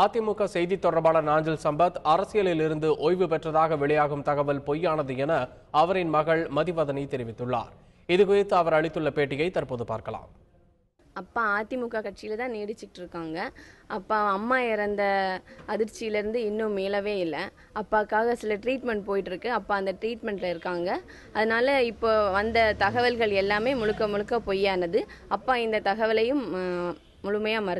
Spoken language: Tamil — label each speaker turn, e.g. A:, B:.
A: அதிமுக செய்தி தொடர்பாளர் நாஞ்சல் சம்பத் அரசியலில் இருந்து ஓய்வு பெற்றதாக வெளியாகும் தகவல் பொய்யானது என அவரின் மகள் மதிவதனி தெரிவித்துள்ளார் இதுகுறித்து அவர் அளித்துள்ள பேட்டியை தற்போது பார்க்கலாம்
B: அப்பா அதிமுக கட்சியில் தான் நீடிச்சிட்டு இருக்காங்க அப்பா அம்மா இறந்த அதிர்ச்சியிலேருந்து இன்னும் மீளவே இல்லை அப்பாக்காக சில ட்ரீட்மெண்ட் இருக்கு அப்பா அந்த ட்ரீட்மெண்ட்டில் இருக்காங்க அதனால் இப்போ வந்த தகவல்கள் எல்லாமே முழுக்க முழுக்க பொய்யானது அப்பா இந்த தகவலையும் முழுமையாக மறுத்து